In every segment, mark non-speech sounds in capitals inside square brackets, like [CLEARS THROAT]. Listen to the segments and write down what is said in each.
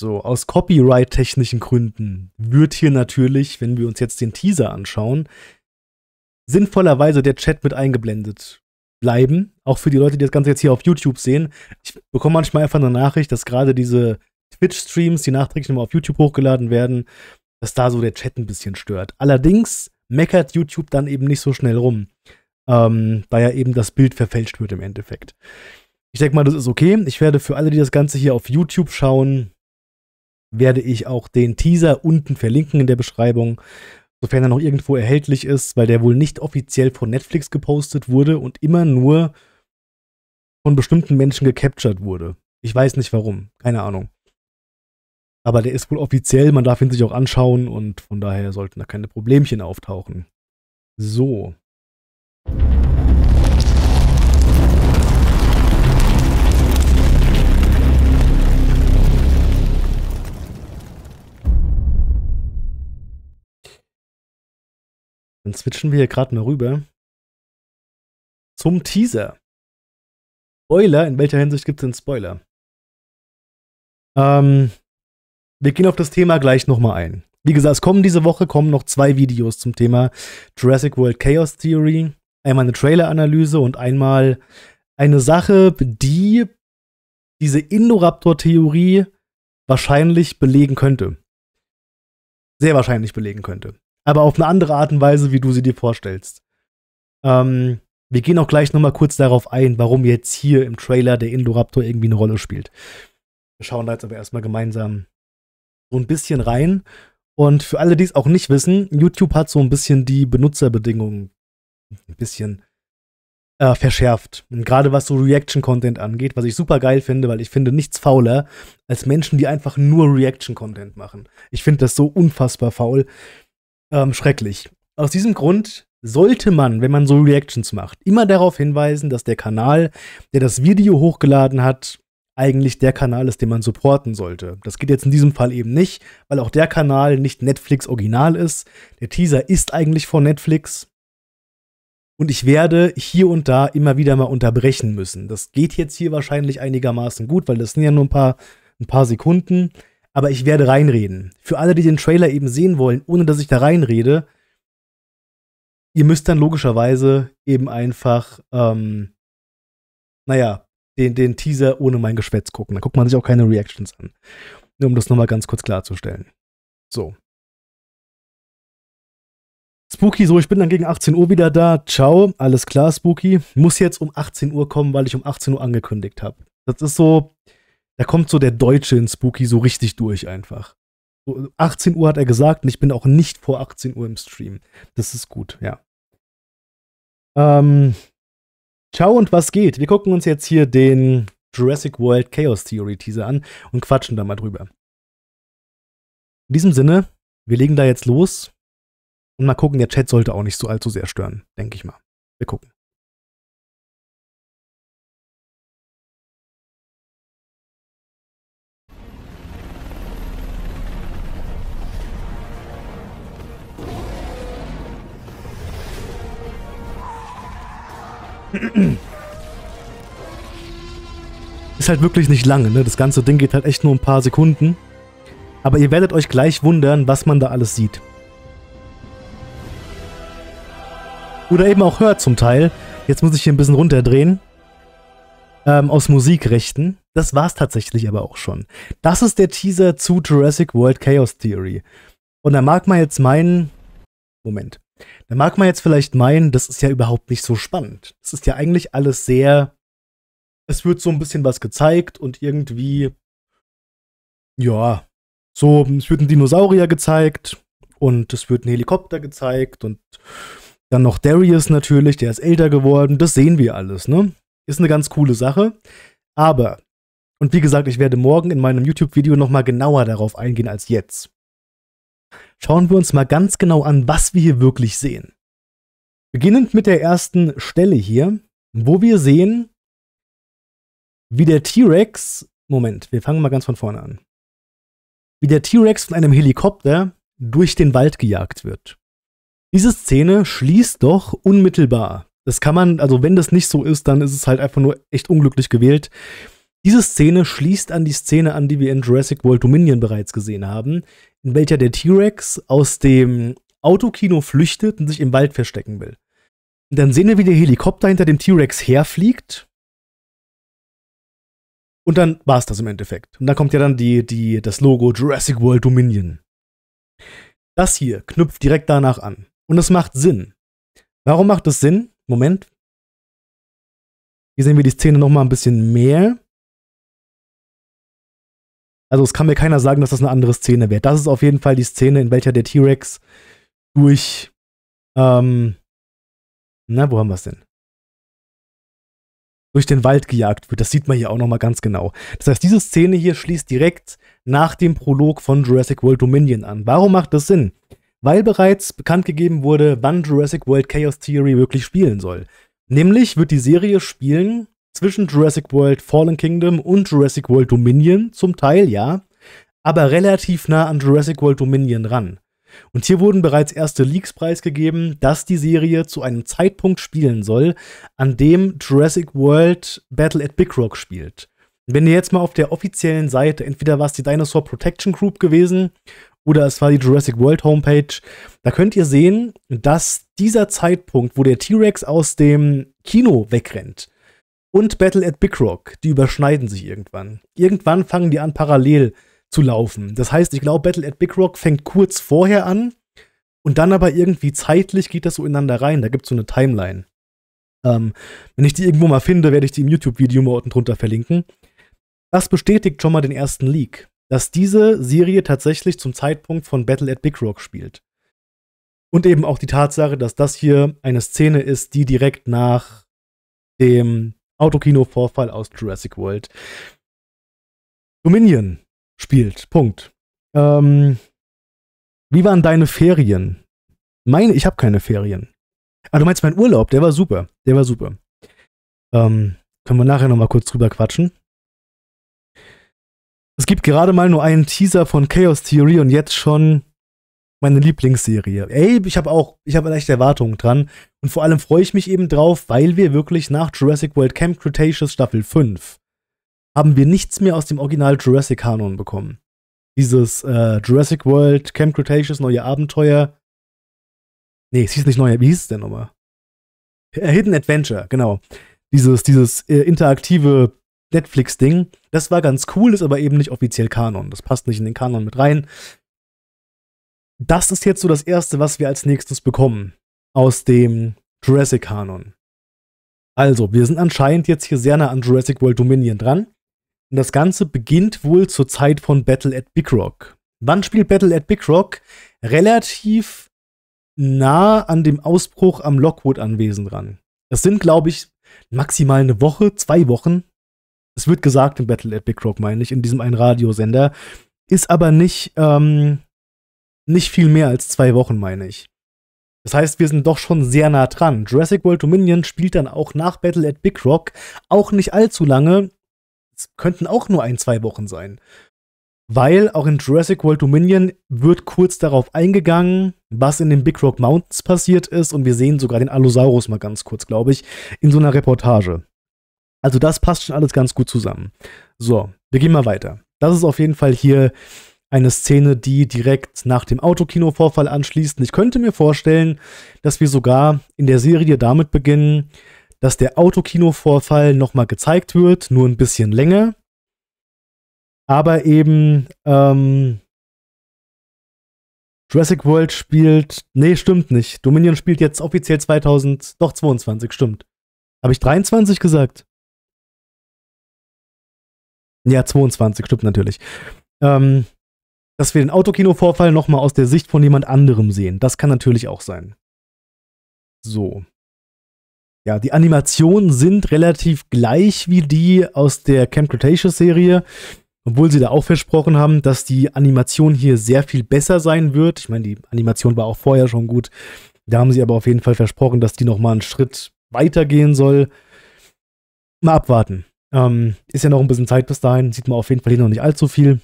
So, aus copyright-technischen Gründen wird hier natürlich, wenn wir uns jetzt den Teaser anschauen, sinnvollerweise der Chat mit eingeblendet bleiben. Auch für die Leute, die das Ganze jetzt hier auf YouTube sehen. Ich bekomme manchmal einfach eine Nachricht, dass gerade diese Twitch-Streams, die nachträglich nochmal auf YouTube hochgeladen werden, dass da so der Chat ein bisschen stört. Allerdings meckert YouTube dann eben nicht so schnell rum, ähm, da ja eben das Bild verfälscht wird im Endeffekt. Ich denke mal, das ist okay. Ich werde für alle, die das Ganze hier auf YouTube schauen, werde ich auch den Teaser unten verlinken in der Beschreibung, sofern er noch irgendwo erhältlich ist, weil der wohl nicht offiziell von Netflix gepostet wurde und immer nur von bestimmten Menschen gecaptured wurde. Ich weiß nicht warum, keine Ahnung. Aber der ist wohl offiziell, man darf ihn sich auch anschauen und von daher sollten da keine Problemchen auftauchen. So. Dann switchen wir hier gerade mal rüber zum Teaser. Spoiler, in welcher Hinsicht gibt es denn Spoiler? Ähm, wir gehen auf das Thema gleich nochmal ein. Wie gesagt, es kommen diese Woche kommen noch zwei Videos zum Thema Jurassic World Chaos Theory. Einmal eine Trailer-Analyse und einmal eine Sache, die diese Indoraptor-Theorie wahrscheinlich belegen könnte. Sehr wahrscheinlich belegen könnte aber auf eine andere Art und Weise, wie du sie dir vorstellst. Ähm, wir gehen auch gleich nochmal kurz darauf ein, warum jetzt hier im Trailer der Indoraptor irgendwie eine Rolle spielt. Wir schauen da jetzt aber erstmal gemeinsam so ein bisschen rein. Und für alle, die es auch nicht wissen, YouTube hat so ein bisschen die Benutzerbedingungen ein bisschen äh, verschärft. Und gerade was so Reaction-Content angeht, was ich super geil finde, weil ich finde nichts fauler als Menschen, die einfach nur Reaction-Content machen. Ich finde das so unfassbar faul. Ähm, schrecklich. Aus diesem Grund sollte man, wenn man so Reactions macht, immer darauf hinweisen, dass der Kanal, der das Video hochgeladen hat, eigentlich der Kanal ist, den man supporten sollte. Das geht jetzt in diesem Fall eben nicht, weil auch der Kanal nicht Netflix Original ist. Der Teaser ist eigentlich von Netflix. Und ich werde hier und da immer wieder mal unterbrechen müssen. Das geht jetzt hier wahrscheinlich einigermaßen gut, weil das sind ja nur ein paar, ein paar Sekunden aber ich werde reinreden. Für alle, die den Trailer eben sehen wollen, ohne dass ich da reinrede, ihr müsst dann logischerweise eben einfach, ähm, naja, den, den Teaser ohne mein Geschwätz gucken. Da guckt man sich auch keine Reactions an. Nur um das nochmal ganz kurz klarzustellen. So. Spooky, so, ich bin dann gegen 18 Uhr wieder da. Ciao, alles klar, Spooky. Muss jetzt um 18 Uhr kommen, weil ich um 18 Uhr angekündigt habe. Das ist so, da kommt so der Deutsche in Spooky so richtig durch einfach. So 18 Uhr hat er gesagt und ich bin auch nicht vor 18 Uhr im Stream. Das ist gut, ja. Ähm, ciao und was geht? Wir gucken uns jetzt hier den Jurassic World Chaos Theory Teaser an und quatschen da mal drüber. In diesem Sinne, wir legen da jetzt los und mal gucken, der Chat sollte auch nicht so allzu sehr stören, denke ich mal. Wir gucken. Ist halt wirklich nicht lange, ne? Das ganze Ding geht halt echt nur ein paar Sekunden. Aber ihr werdet euch gleich wundern, was man da alles sieht. Oder eben auch hört zum Teil. Jetzt muss ich hier ein bisschen runterdrehen. Ähm, aus Musikrechten. Das war's tatsächlich aber auch schon. Das ist der Teaser zu Jurassic World Chaos Theory. Und da mag man jetzt meinen... Moment. Da mag man jetzt vielleicht meinen, das ist ja überhaupt nicht so spannend. Es ist ja eigentlich alles sehr, es wird so ein bisschen was gezeigt und irgendwie, ja, so, es wird ein Dinosaurier gezeigt und es wird ein Helikopter gezeigt und dann noch Darius natürlich, der ist älter geworden, das sehen wir alles, ne? Ist eine ganz coole Sache. Aber, und wie gesagt, ich werde morgen in meinem YouTube-Video nochmal genauer darauf eingehen als jetzt schauen wir uns mal ganz genau an, was wir hier wirklich sehen. Beginnend mit der ersten Stelle hier, wo wir sehen, wie der T-Rex, Moment, wir fangen mal ganz von vorne an, wie der T-Rex von einem Helikopter durch den Wald gejagt wird. Diese Szene schließt doch unmittelbar. Das kann man, also wenn das nicht so ist, dann ist es halt einfach nur echt unglücklich gewählt. Diese Szene schließt an die Szene an, die wir in Jurassic World Dominion bereits gesehen haben, in welcher der T-Rex aus dem Autokino flüchtet und sich im Wald verstecken will. Und dann sehen wir, wie der Helikopter hinter dem T-Rex herfliegt. Und dann war es das im Endeffekt. Und dann kommt ja dann die, die, das Logo Jurassic World Dominion. Das hier knüpft direkt danach an. Und es macht Sinn. Warum macht es Sinn? Moment. Hier sehen wir die Szene nochmal ein bisschen mehr. Also es kann mir keiner sagen, dass das eine andere Szene wäre. Das ist auf jeden Fall die Szene, in welcher der T-Rex durch, ähm, na, wo haben wir es denn? Durch den Wald gejagt wird. Das sieht man hier auch nochmal ganz genau. Das heißt, diese Szene hier schließt direkt nach dem Prolog von Jurassic World Dominion an. Warum macht das Sinn? Weil bereits bekannt gegeben wurde, wann Jurassic World Chaos Theory wirklich spielen soll. Nämlich wird die Serie spielen zwischen Jurassic World Fallen Kingdom und Jurassic World Dominion, zum Teil ja, aber relativ nah an Jurassic World Dominion ran. Und hier wurden bereits erste Leaks preisgegeben, dass die Serie zu einem Zeitpunkt spielen soll, an dem Jurassic World Battle at Big Rock spielt. Wenn ihr jetzt mal auf der offiziellen Seite, entweder war es die Dinosaur Protection Group gewesen oder es war die Jurassic World Homepage, da könnt ihr sehen, dass dieser Zeitpunkt, wo der T-Rex aus dem Kino wegrennt, und Battle at Big Rock, die überschneiden sich irgendwann. Irgendwann fangen die an, parallel zu laufen. Das heißt, ich glaube, Battle at Big Rock fängt kurz vorher an und dann aber irgendwie zeitlich geht das so ineinander rein. Da gibt es so eine Timeline. Ähm, wenn ich die irgendwo mal finde, werde ich die im YouTube-Video mal unten drunter verlinken. Das bestätigt schon mal den ersten Leak, dass diese Serie tatsächlich zum Zeitpunkt von Battle at Big Rock spielt. Und eben auch die Tatsache, dass das hier eine Szene ist, die direkt nach dem Autokino-Vorfall aus Jurassic World. Dominion spielt. Punkt. Ähm, wie waren deine Ferien? Meine, ich habe keine Ferien. Ah, du meinst mein Urlaub, der war super. Der war super. Ähm, können wir nachher nochmal kurz drüber quatschen. Es gibt gerade mal nur einen Teaser von Chaos Theory und jetzt schon meine Lieblingsserie. Ey, ich habe auch, ich habe echt Erwartungen dran. Und vor allem freue ich mich eben drauf, weil wir wirklich nach Jurassic World Camp Cretaceous Staffel 5 haben wir nichts mehr aus dem Original Jurassic Kanon bekommen. Dieses äh, Jurassic World Camp Cretaceous neue Abenteuer. Nee, es hieß nicht neue, wie hieß es denn nochmal? Äh, Hidden Adventure, genau. Dieses, dieses äh, interaktive Netflix-Ding. Das war ganz cool, ist aber eben nicht offiziell Kanon. Das passt nicht in den Kanon mit rein das ist jetzt so das Erste, was wir als nächstes bekommen aus dem Jurassic-Kanon. Also, wir sind anscheinend jetzt hier sehr nah an Jurassic World Dominion dran. Und das Ganze beginnt wohl zur Zeit von Battle at Big Rock. Wann spielt Battle at Big Rock? Relativ nah an dem Ausbruch am Lockwood-Anwesen dran. Es sind, glaube ich, maximal eine Woche, zwei Wochen. Es wird gesagt in Battle at Big Rock, meine ich, in diesem einen Radiosender. Ist aber nicht ähm, nicht viel mehr als zwei Wochen, meine ich. Das heißt, wir sind doch schon sehr nah dran. Jurassic World Dominion spielt dann auch nach Battle at Big Rock auch nicht allzu lange. Es könnten auch nur ein, zwei Wochen sein. Weil auch in Jurassic World Dominion wird kurz darauf eingegangen, was in den Big Rock Mountains passiert ist. Und wir sehen sogar den Allosaurus mal ganz kurz, glaube ich, in so einer Reportage. Also das passt schon alles ganz gut zusammen. So, wir gehen mal weiter. Das ist auf jeden Fall hier eine Szene, die direkt nach dem Autokino-Vorfall anschließt. Und ich könnte mir vorstellen, dass wir sogar in der Serie damit beginnen, dass der Autokino-Vorfall nochmal gezeigt wird, nur ein bisschen länger. Aber eben ähm, Jurassic World spielt. Nee, stimmt nicht. Dominion spielt jetzt offiziell 2000. Doch, 22, stimmt. Habe ich 23 gesagt? Ja, 22, stimmt natürlich. Ähm, dass wir den Autokino-Vorfall nochmal aus der Sicht von jemand anderem sehen. Das kann natürlich auch sein. So. Ja, die Animationen sind relativ gleich wie die aus der Camp Cretaceous Serie, obwohl sie da auch versprochen haben, dass die Animation hier sehr viel besser sein wird. Ich meine, die Animation war auch vorher schon gut. Da haben sie aber auf jeden Fall versprochen, dass die nochmal einen Schritt weitergehen soll. Mal abwarten. Ähm, ist ja noch ein bisschen Zeit bis dahin, sieht man auf jeden Fall hier noch nicht allzu viel.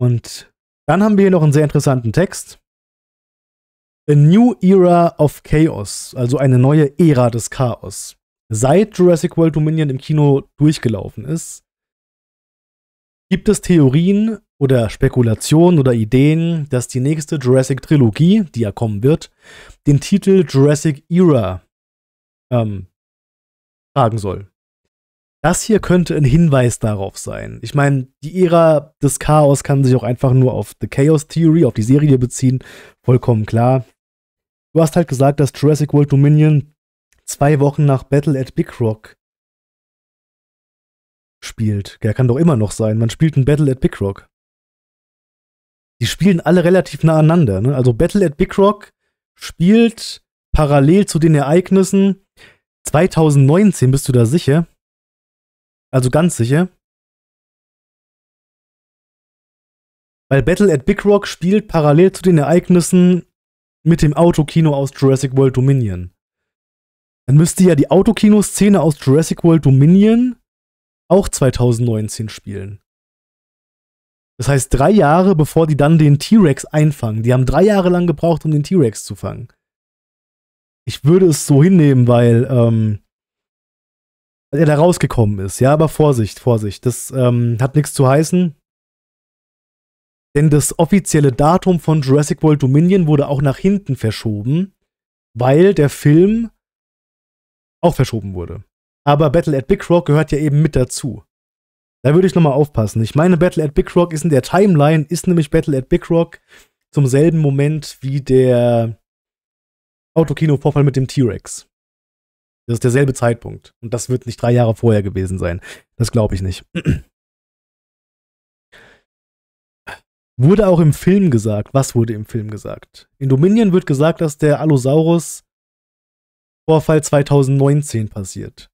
Und dann haben wir hier noch einen sehr interessanten Text. A New Era of Chaos, also eine neue Ära des Chaos. Seit Jurassic World Dominion im Kino durchgelaufen ist, gibt es Theorien oder Spekulationen oder Ideen, dass die nächste Jurassic Trilogie, die ja kommen wird, den Titel Jurassic Era ähm, tragen soll. Das hier könnte ein Hinweis darauf sein. Ich meine, die Ära des Chaos kann sich auch einfach nur auf The Chaos Theory, auf die Serie beziehen. Vollkommen klar. Du hast halt gesagt, dass Jurassic World Dominion zwei Wochen nach Battle at Big Rock spielt. Ja, kann doch immer noch sein. Man spielt ein Battle at Big Rock. Die spielen alle relativ nah aneinander. Ne? Also Battle at Big Rock spielt parallel zu den Ereignissen 2019, bist du da sicher? Also ganz sicher. Weil Battle at Big Rock spielt parallel zu den Ereignissen mit dem Autokino aus Jurassic World Dominion. Dann müsste ja die Autokino-Szene aus Jurassic World Dominion auch 2019 spielen. Das heißt, drei Jahre bevor die dann den T-Rex einfangen. Die haben drei Jahre lang gebraucht, um den T-Rex zu fangen. Ich würde es so hinnehmen, weil ähm, er da rausgekommen ist. Ja, aber Vorsicht, Vorsicht. Das ähm, hat nichts zu heißen. Denn das offizielle Datum von Jurassic World Dominion wurde auch nach hinten verschoben, weil der Film auch verschoben wurde. Aber Battle at Big Rock gehört ja eben mit dazu. Da würde ich nochmal aufpassen. Ich meine, Battle at Big Rock ist in der Timeline, ist nämlich Battle at Big Rock zum selben Moment wie der Autokino-Vorfall mit dem T-Rex. Das ist derselbe Zeitpunkt. Und das wird nicht drei Jahre vorher gewesen sein. Das glaube ich nicht. [CLEARS THROAT] wurde auch im Film gesagt. Was wurde im Film gesagt? In Dominion wird gesagt, dass der Allosaurus Vorfall 2019 passiert.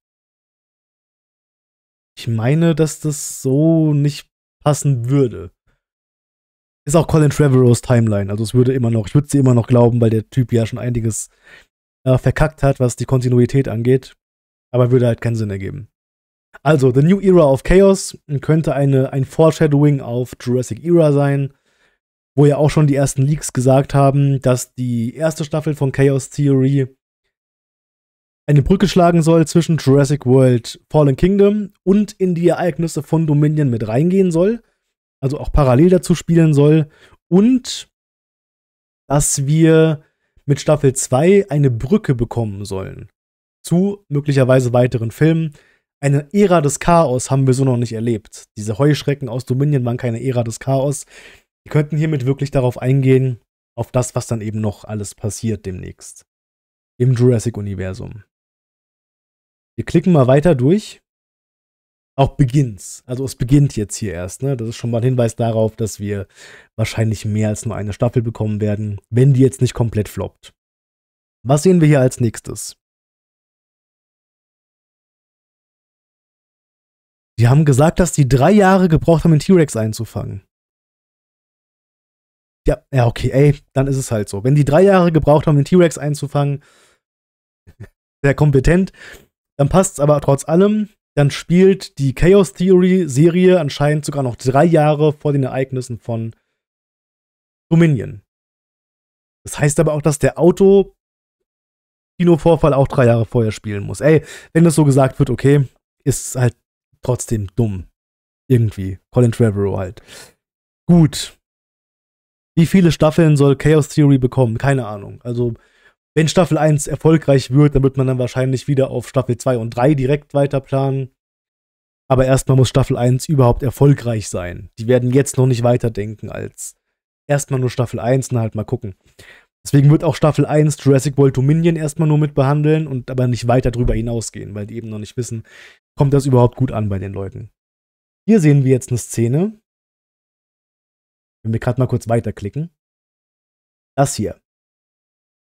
Ich meine, dass das so nicht passen würde. Ist auch Colin Trevorrows Timeline, also es würde immer noch, ich würde sie immer noch glauben, weil der Typ ja schon einiges äh, verkackt hat, was die Kontinuität angeht. Aber würde halt keinen Sinn ergeben. Also, The New Era of Chaos könnte eine, ein Foreshadowing auf Jurassic Era sein, wo ja auch schon die ersten Leaks gesagt haben, dass die erste Staffel von Chaos Theory eine Brücke schlagen soll zwischen Jurassic World Fallen Kingdom und in die Ereignisse von Dominion mit reingehen soll, also auch parallel dazu spielen soll und dass wir mit Staffel 2 eine Brücke bekommen sollen. Zu möglicherweise weiteren Filmen. Eine Ära des Chaos haben wir so noch nicht erlebt. Diese Heuschrecken aus Dominion waren keine Ära des Chaos. Wir könnten hiermit wirklich darauf eingehen, auf das, was dann eben noch alles passiert demnächst. Im Jurassic-Universum. Wir klicken mal weiter durch auch beginnt's. Also es beginnt jetzt hier erst. Ne? Das ist schon mal ein Hinweis darauf, dass wir wahrscheinlich mehr als nur eine Staffel bekommen werden, wenn die jetzt nicht komplett floppt. Was sehen wir hier als nächstes? Die haben gesagt, dass die drei Jahre gebraucht haben, den T-Rex einzufangen. Ja, ja, okay, ey, dann ist es halt so. Wenn die drei Jahre gebraucht haben, den T-Rex einzufangen, [LAUGHS] sehr kompetent, dann passt es aber trotz allem. Dann spielt die Chaos Theory-Serie anscheinend sogar noch drei Jahre vor den Ereignissen von Dominion. Das heißt aber auch, dass der Auto Kinovorfall auch drei Jahre vorher spielen muss. Ey, wenn das so gesagt wird, okay, ist halt trotzdem dumm. Irgendwie. Colin Trevorrow halt. Gut. Wie viele Staffeln soll Chaos Theory bekommen? Keine Ahnung. Also wenn Staffel 1 erfolgreich wird, dann wird man dann wahrscheinlich wieder auf Staffel 2 und 3 direkt weiter planen. Aber erstmal muss Staffel 1 überhaupt erfolgreich sein. Die werden jetzt noch nicht weiterdenken als erstmal nur Staffel 1 und halt mal gucken. Deswegen wird auch Staffel 1 Jurassic World Dominion erstmal nur mit behandeln und aber nicht weiter drüber hinausgehen, weil die eben noch nicht wissen, kommt das überhaupt gut an bei den Leuten. Hier sehen wir jetzt eine Szene. Wenn wir gerade mal kurz weiterklicken. Das hier.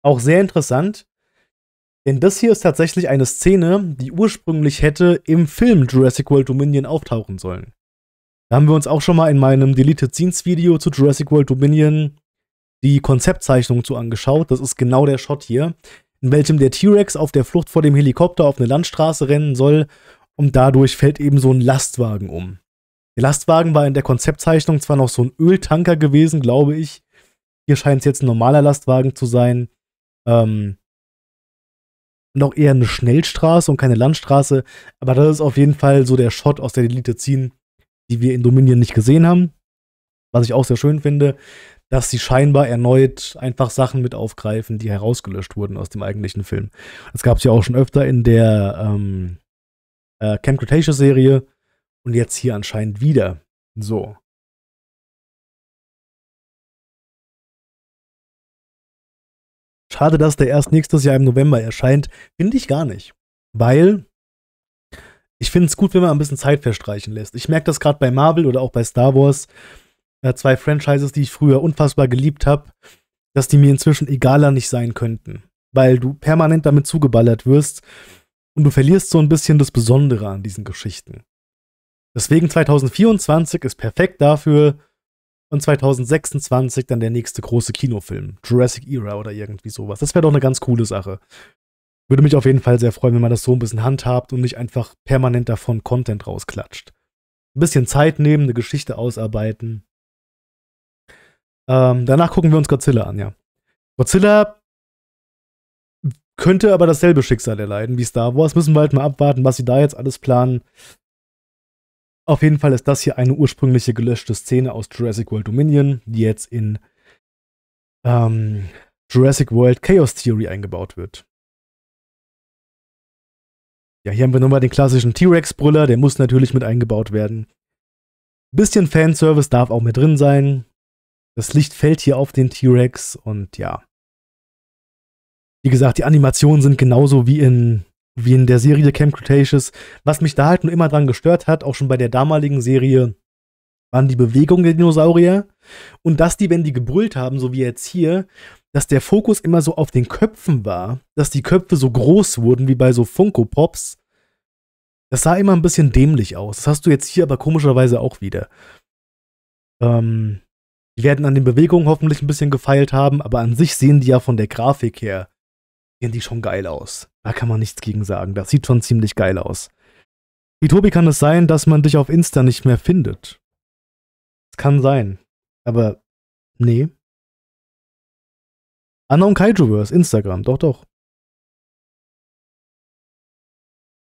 Auch sehr interessant, denn das hier ist tatsächlich eine Szene, die ursprünglich hätte im Film Jurassic World Dominion auftauchen sollen. Da haben wir uns auch schon mal in meinem Deleted Scenes Video zu Jurassic World Dominion die Konzeptzeichnung zu angeschaut. Das ist genau der Shot hier, in welchem der T-Rex auf der Flucht vor dem Helikopter auf eine Landstraße rennen soll und dadurch fällt eben so ein Lastwagen um. Der Lastwagen war in der Konzeptzeichnung zwar noch so ein Öltanker gewesen, glaube ich. Hier scheint es jetzt ein normaler Lastwagen zu sein. Ähm, und eher eine Schnellstraße und keine Landstraße. Aber das ist auf jeden Fall so der Shot aus der Elite ziehen, die wir in Dominion nicht gesehen haben. Was ich auch sehr schön finde, dass sie scheinbar erneut einfach Sachen mit aufgreifen, die herausgelöscht wurden aus dem eigentlichen Film. Das gab es ja auch schon öfter in der ähm, äh, Camp Cretaceous Serie und jetzt hier anscheinend wieder. So. Schade, dass der erst nächstes Jahr im November erscheint. Finde ich gar nicht. Weil ich finde es gut, wenn man ein bisschen Zeit verstreichen lässt. Ich merke das gerade bei Marvel oder auch bei Star Wars. Äh, zwei Franchises, die ich früher unfassbar geliebt habe, dass die mir inzwischen egaler nicht sein könnten. Weil du permanent damit zugeballert wirst und du verlierst so ein bisschen das Besondere an diesen Geschichten. Deswegen 2024 ist perfekt dafür, und 2026 dann der nächste große Kinofilm. Jurassic Era oder irgendwie sowas. Das wäre doch eine ganz coole Sache. Würde mich auf jeden Fall sehr freuen, wenn man das so ein bisschen handhabt und nicht einfach permanent davon Content rausklatscht. Ein bisschen Zeit nehmen, eine Geschichte ausarbeiten. Ähm, danach gucken wir uns Godzilla an, ja. Godzilla könnte aber dasselbe Schicksal erleiden wie Star Wars. Müssen wir halt mal abwarten, was sie da jetzt alles planen. Auf jeden Fall ist das hier eine ursprüngliche gelöschte Szene aus Jurassic World Dominion, die jetzt in ähm, Jurassic World Chaos Theory eingebaut wird. Ja, hier haben wir nochmal den klassischen T-Rex-Brüller, der muss natürlich mit eingebaut werden. Bisschen Fanservice darf auch mit drin sein. Das Licht fällt hier auf den T-Rex und ja. Wie gesagt, die Animationen sind genauso wie in wie in der Serie Camp Cretaceous. Was mich da halt nur immer dran gestört hat, auch schon bei der damaligen Serie, waren die Bewegungen der Dinosaurier und dass die, wenn die gebrüllt haben, so wie jetzt hier, dass der Fokus immer so auf den Köpfen war, dass die Köpfe so groß wurden wie bei so Funko Pops. Das sah immer ein bisschen dämlich aus. Das hast du jetzt hier aber komischerweise auch wieder. Ähm, die werden an den Bewegungen hoffentlich ein bisschen gefeilt haben, aber an sich sehen die ja von der Grafik her sehen die schon geil aus. Da kann man nichts gegen sagen. Das sieht schon ziemlich geil aus. Wie Tobi kann es sein, dass man dich auf Insta nicht mehr findet? Es kann sein. Aber nee. Unknown Kaijuverse, Instagram, doch, doch.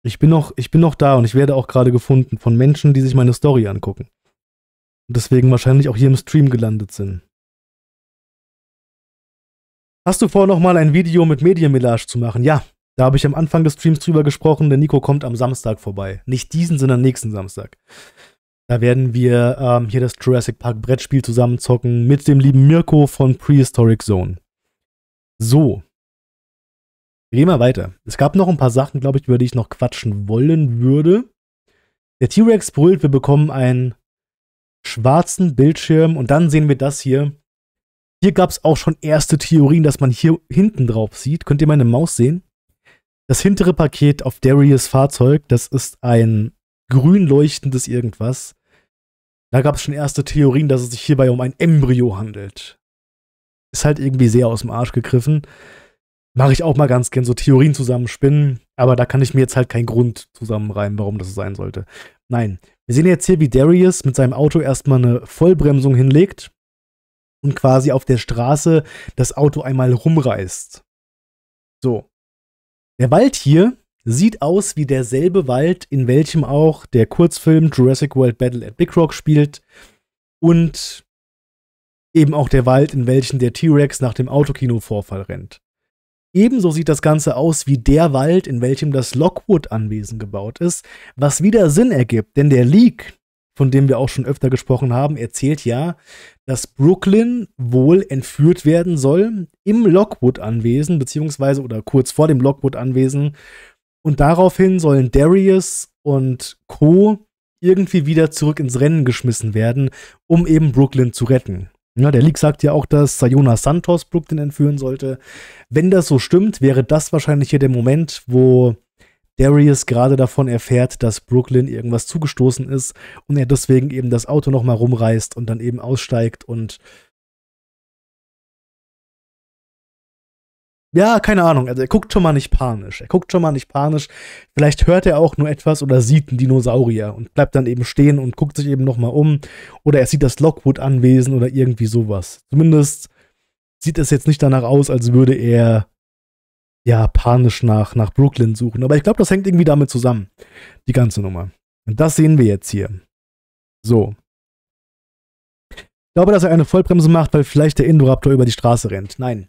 Ich bin noch, ich bin noch da und ich werde auch gerade gefunden von Menschen, die sich meine Story angucken. Und deswegen wahrscheinlich auch hier im Stream gelandet sind. Hast du vor, nochmal ein Video mit Medienmillage zu machen? Ja, da habe ich am Anfang des Streams drüber gesprochen. Der Nico kommt am Samstag vorbei. Nicht diesen, sondern nächsten Samstag. Da werden wir ähm, hier das Jurassic Park Brettspiel zusammenzocken mit dem lieben Mirko von Prehistoric Zone. So. gehen wir weiter. Es gab noch ein paar Sachen, glaube ich, über die ich noch quatschen wollen würde. Der T-Rex brüllt, wir bekommen einen schwarzen Bildschirm und dann sehen wir das hier. Hier gab es auch schon erste Theorien, dass man hier hinten drauf sieht. Könnt ihr meine Maus sehen? Das hintere Paket auf Darius Fahrzeug, das ist ein grün leuchtendes irgendwas. Da gab es schon erste Theorien, dass es sich hierbei um ein Embryo handelt. Ist halt irgendwie sehr aus dem Arsch gegriffen. Mache ich auch mal ganz gern so Theorien zusammenspinnen, aber da kann ich mir jetzt halt keinen Grund zusammenreimen, warum das so sein sollte. Nein, wir sehen jetzt hier, wie Darius mit seinem Auto erstmal eine Vollbremsung hinlegt und quasi auf der Straße das Auto einmal rumreißt. So. Der Wald hier sieht aus wie derselbe Wald, in welchem auch der Kurzfilm Jurassic World Battle at Big Rock spielt und eben auch der Wald, in welchem der T-Rex nach dem Autokino-Vorfall rennt. Ebenso sieht das Ganze aus wie der Wald, in welchem das Lockwood-Anwesen gebaut ist, was wieder Sinn ergibt, denn der Leak, von dem wir auch schon öfter gesprochen haben, erzählt ja, dass Brooklyn wohl entführt werden soll im Lockwood-Anwesen, beziehungsweise oder kurz vor dem Lockwood-Anwesen. Und daraufhin sollen Darius und Co. irgendwie wieder zurück ins Rennen geschmissen werden, um eben Brooklyn zu retten. Ja, der Leak sagt ja auch, dass Sayona Santos Brooklyn entführen sollte. Wenn das so stimmt, wäre das wahrscheinlich hier der Moment, wo Darius gerade davon erfährt, dass Brooklyn irgendwas zugestoßen ist und er deswegen eben das Auto nochmal rumreißt und dann eben aussteigt und Ja, keine Ahnung. Also er guckt schon mal nicht panisch. Er guckt schon mal nicht panisch. Vielleicht hört er auch nur etwas oder sieht einen Dinosaurier und bleibt dann eben stehen und guckt sich eben nochmal um. Oder er sieht das Lockwood-Anwesen oder irgendwie sowas. Zumindest sieht es jetzt nicht danach aus, als würde er ja, panisch nach, nach Brooklyn suchen. Aber ich glaube, das hängt irgendwie damit zusammen, die ganze Nummer. Und das sehen wir jetzt hier. So. Ich glaube, dass er eine Vollbremse macht, weil vielleicht der Indoraptor über die Straße rennt. Nein.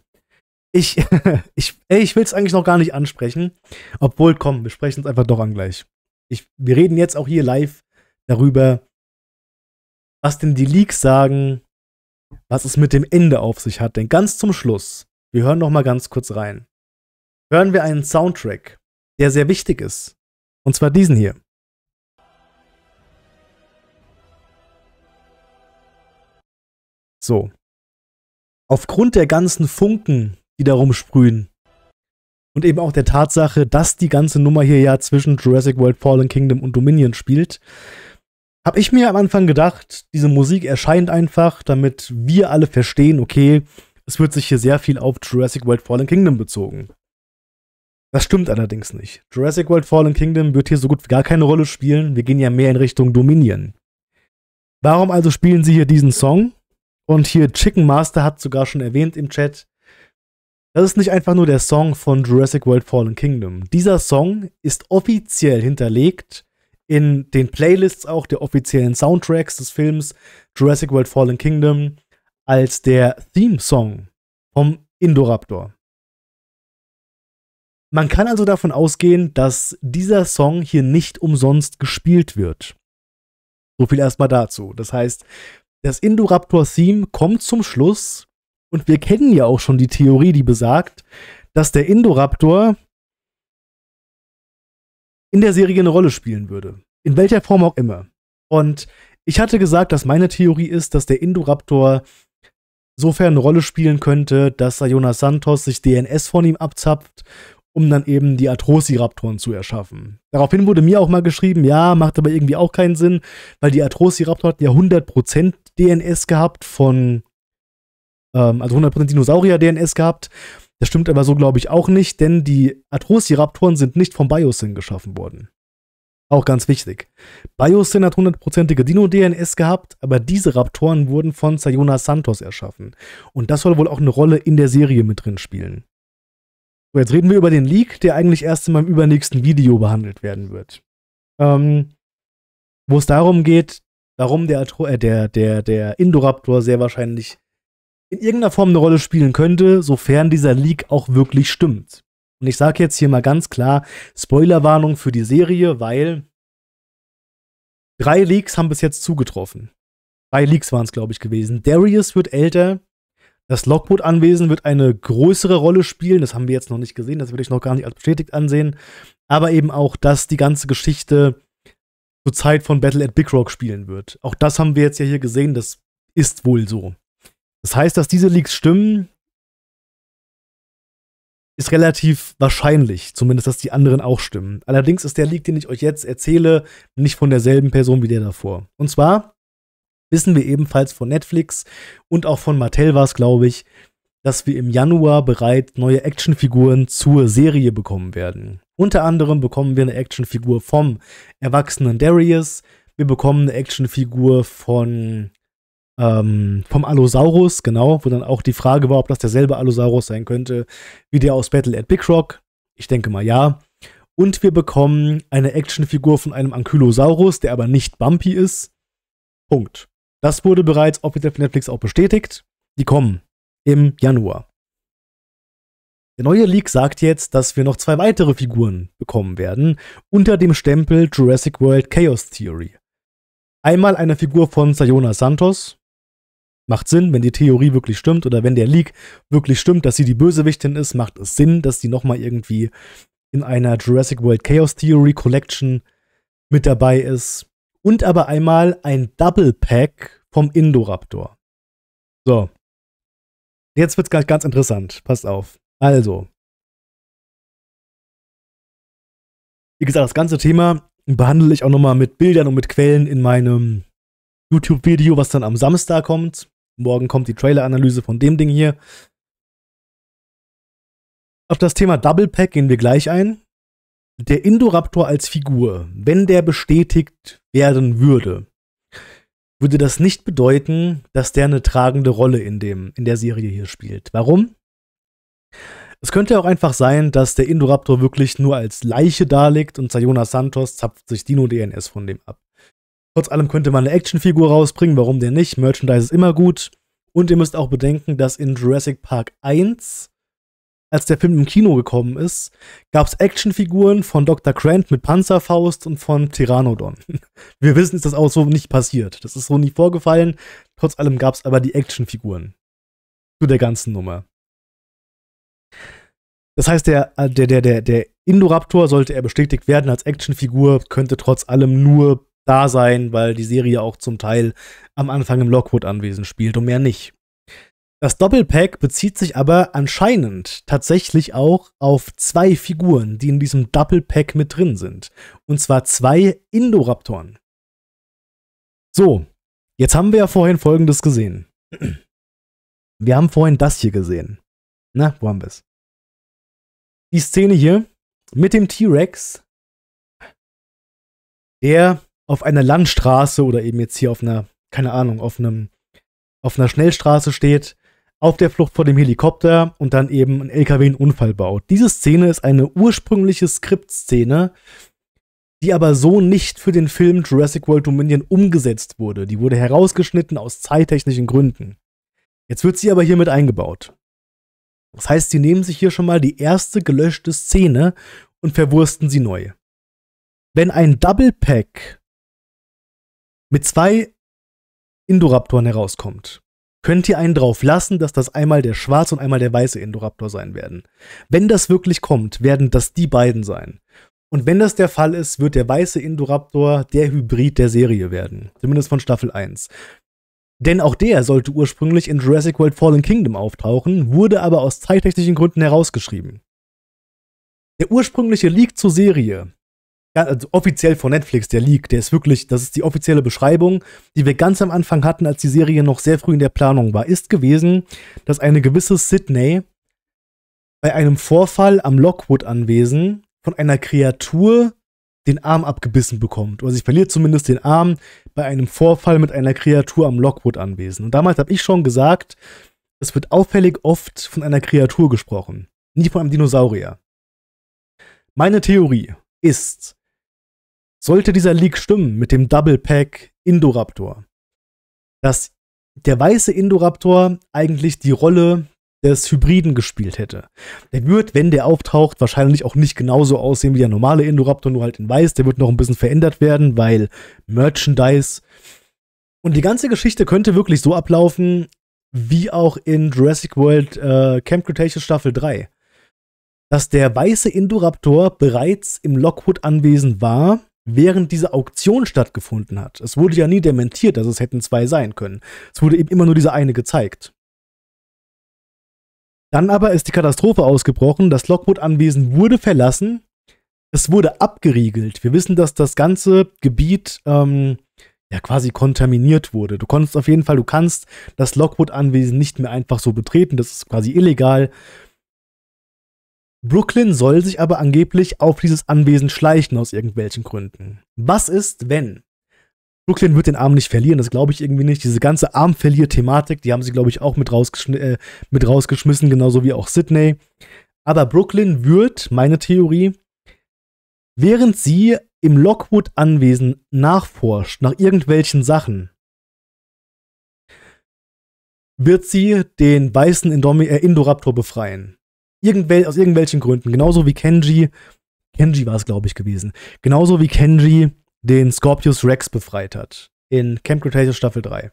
Ich, [LAUGHS] ich, ich will es eigentlich noch gar nicht ansprechen. Obwohl, komm, wir sprechen es einfach doch an gleich. Ich, wir reden jetzt auch hier live darüber, was denn die Leaks sagen, was es mit dem Ende auf sich hat. Denn ganz zum Schluss, wir hören noch mal ganz kurz rein hören wir einen Soundtrack, der sehr wichtig ist. Und zwar diesen hier. So. Aufgrund der ganzen Funken, die da sprühen und eben auch der Tatsache, dass die ganze Nummer hier ja zwischen Jurassic World Fallen Kingdom und Dominion spielt, habe ich mir am Anfang gedacht, diese Musik erscheint einfach, damit wir alle verstehen, okay, es wird sich hier sehr viel auf Jurassic World Fallen Kingdom bezogen. Das stimmt allerdings nicht. Jurassic World Fallen Kingdom wird hier so gut wie gar keine Rolle spielen. Wir gehen ja mehr in Richtung Dominion. Warum also spielen sie hier diesen Song? Und hier Chicken Master hat sogar schon erwähnt im Chat, das ist nicht einfach nur der Song von Jurassic World Fallen Kingdom. Dieser Song ist offiziell hinterlegt in den Playlists auch der offiziellen Soundtracks des Films Jurassic World Fallen Kingdom als der Theme-Song vom Indoraptor. Man kann also davon ausgehen, dass dieser Song hier nicht umsonst gespielt wird. So viel erstmal dazu. Das heißt, das Indoraptor-Theme kommt zum Schluss und wir kennen ja auch schon die Theorie, die besagt, dass der Indoraptor in der Serie eine Rolle spielen würde. In welcher Form auch immer. Und ich hatte gesagt, dass meine Theorie ist, dass der Indoraptor sofern eine Rolle spielen könnte, dass Jonas Santos sich DNS von ihm abzapft um dann eben die Atrociraptoren zu erschaffen. Daraufhin wurde mir auch mal geschrieben, ja, macht aber irgendwie auch keinen Sinn, weil die Atrociraptor hatten ja 100% DNS gehabt von, ähm, also 100% Dinosaurier-DNS gehabt. Das stimmt aber so, glaube ich, auch nicht, denn die Atrociraptoren sind nicht vom Biosyn geschaffen worden. Auch ganz wichtig. Biosyn hat hundertprozentige Dino-DNS gehabt, aber diese Raptoren wurden von Sayona Santos erschaffen. Und das soll wohl auch eine Rolle in der Serie mit drin spielen. So, jetzt reden wir über den Leak, der eigentlich erst in meinem übernächsten Video behandelt werden wird. Ähm, wo es darum geht, warum der, äh, der, der, der Indoraptor sehr wahrscheinlich in irgendeiner Form eine Rolle spielen könnte, sofern dieser Leak auch wirklich stimmt. Und ich sage jetzt hier mal ganz klar, Spoilerwarnung für die Serie, weil drei Leaks haben bis jetzt zugetroffen. Drei Leaks waren es, glaube ich, gewesen. Darius wird älter, das Lockwood-Anwesen wird eine größere Rolle spielen. Das haben wir jetzt noch nicht gesehen. Das würde ich noch gar nicht als bestätigt ansehen. Aber eben auch, dass die ganze Geschichte zur Zeit von Battle at Big Rock spielen wird. Auch das haben wir jetzt ja hier gesehen. Das ist wohl so. Das heißt, dass diese Leaks stimmen, ist relativ wahrscheinlich, zumindest dass die anderen auch stimmen. Allerdings ist der Leak, den ich euch jetzt erzähle, nicht von derselben Person wie der davor. Und zwar wissen wir ebenfalls von Netflix und auch von Mattel war es, glaube ich, dass wir im Januar bereits neue Actionfiguren zur Serie bekommen werden. Unter anderem bekommen wir eine Actionfigur vom erwachsenen Darius, wir bekommen eine Actionfigur von ähm, vom Allosaurus, genau, wo dann auch die Frage war, ob das derselbe Allosaurus sein könnte, wie der aus Battle at Big Rock. Ich denke mal ja. Und wir bekommen eine Actionfigur von einem Ankylosaurus, der aber nicht Bumpy ist. Punkt. Das wurde bereits offiziell von Netflix auch bestätigt. Die kommen im Januar. Der neue Leak sagt jetzt, dass wir noch zwei weitere Figuren bekommen werden, unter dem Stempel Jurassic World Chaos Theory. Einmal eine Figur von Sayona Santos. Macht Sinn, wenn die Theorie wirklich stimmt oder wenn der Leak wirklich stimmt, dass sie die Bösewichtin ist, macht es Sinn, dass sie nochmal irgendwie in einer Jurassic World Chaos Theory Collection mit dabei ist und aber einmal ein Double Pack vom Indoraptor. So. Jetzt wird's ganz, ganz interessant. Passt auf. Also. Wie gesagt, das ganze Thema behandle ich auch nochmal mit Bildern und mit Quellen in meinem YouTube-Video, was dann am Samstag kommt. Morgen kommt die Trailer-Analyse von dem Ding hier. Auf das Thema Double Pack gehen wir gleich ein der Indoraptor als Figur, wenn der bestätigt werden würde, würde das nicht bedeuten, dass der eine tragende Rolle in, dem, in der Serie hier spielt. Warum? Es könnte auch einfach sein, dass der Indoraptor wirklich nur als Leiche darlegt und Sayona Santos zapft sich Dino-DNS von dem ab. Trotz allem könnte man eine Actionfigur rausbringen, warum denn nicht? Merchandise ist immer gut. Und ihr müsst auch bedenken, dass in Jurassic Park 1 als der Film im Kino gekommen ist, gab es Actionfiguren von Dr. Grant mit Panzerfaust und von Pteranodon. [LAUGHS] Wir wissen, ist das auch so nicht passiert. Das ist so nie vorgefallen. Trotz allem gab es aber die Actionfiguren zu der ganzen Nummer. Das heißt, der, äh, der, der, der, der Indoraptor, sollte er bestätigt werden als Actionfigur, könnte trotz allem nur da sein, weil die Serie auch zum Teil am Anfang im Lockwood-Anwesen spielt und mehr nicht. Das Doppelpack bezieht sich aber anscheinend tatsächlich auch auf zwei Figuren, die in diesem Doppelpack mit drin sind. Und zwar zwei Indoraptoren. So, jetzt haben wir ja vorhin folgendes gesehen. [CLEARS THROAT] Wir haben vorhin das hier gesehen. Na, wo haben wir es? Die Szene hier mit dem T-Rex, der auf einer Landstraße oder eben jetzt hier auf einer, keine Ahnung, auf einem auf einer Schnellstraße steht auf der Flucht vor dem Helikopter und dann eben ein LKW einen Unfall baut. Diese Szene ist eine ursprüngliche Skriptszene, die aber so nicht für den Film Jurassic World Dominion umgesetzt wurde. Die wurde herausgeschnitten aus zeittechnischen Gründen. Jetzt wird sie aber hier mit eingebaut. Das heißt, sie nehmen sich hier schon mal die erste gelöschte Szene und verwursten sie neu. Wenn ein Double Pack mit zwei Indoraptoren herauskommt, könnt ihr einen drauf lassen, dass das einmal der schwarze und einmal der weiße Indoraptor sein werden. Wenn das wirklich kommt, werden das die beiden sein. Und wenn das der Fall ist, wird der weiße Indoraptor der Hybrid der Serie werden. Zumindest von Staffel 1. Denn auch der sollte ursprünglich in Jurassic World Fallen Kingdom auftauchen, wurde aber aus zeittechnischen Gründen herausgeschrieben. Der ursprüngliche Leak zur Serie also offiziell von Netflix, der Leak, der ist wirklich, das ist die offizielle Beschreibung, die wir ganz am Anfang hatten, als die Serie noch sehr früh in der Planung war, ist gewesen, dass eine gewisse Sydney bei einem Vorfall am Lockwood-Anwesen von einer Kreatur den Arm abgebissen bekommt. Oder also sie verliert zumindest den Arm bei einem Vorfall mit einer Kreatur am Lockwood-Anwesen. Und damals habe ich schon gesagt, es wird auffällig oft von einer Kreatur gesprochen, nicht von einem Dinosaurier. Meine Theorie ist, sollte dieser Leak stimmen mit dem Double Pack Indoraptor, dass der weiße Indoraptor eigentlich die Rolle des Hybriden gespielt hätte. Der wird, wenn der auftaucht, wahrscheinlich auch nicht genauso aussehen wie der normale Indoraptor, nur halt in weiß. Der wird noch ein bisschen verändert werden, weil Merchandise. Und die ganze Geschichte könnte wirklich so ablaufen, wie auch in Jurassic World äh, Camp Cretaceous Staffel 3. Dass der weiße Indoraptor bereits im Lockwood-Anwesen war während diese Auktion stattgefunden hat. Es wurde ja nie dementiert, dass es hätten zwei sein können. Es wurde eben immer nur dieser eine gezeigt. Dann aber ist die Katastrophe ausgebrochen, das Lockwood-Anwesen wurde verlassen, es wurde abgeriegelt. Wir wissen, dass das ganze Gebiet ähm, ja quasi kontaminiert wurde. Du konntest auf jeden Fall, du kannst das Lockwood-Anwesen nicht mehr einfach so betreten, das ist quasi illegal. Brooklyn soll sich aber angeblich auf dieses Anwesen schleichen aus irgendwelchen Gründen. Was ist, wenn? Brooklyn wird den Arm nicht verlieren, das glaube ich irgendwie nicht. Diese ganze armverlier thematik die haben sie, glaube ich, auch mit, rausgeschm äh, mit rausgeschmissen, genauso wie auch Sydney. Aber Brooklyn wird, meine Theorie, während sie im Lockwood-Anwesen nachforscht nach irgendwelchen Sachen, wird sie den weißen äh, Indoraptor befreien. Irgendwel aus irgendwelchen Gründen. Genauso wie Kenji. Kenji war es, glaube ich, gewesen. Genauso wie Kenji den Scorpius Rex befreit hat. In Camp Cretaceous Staffel 3.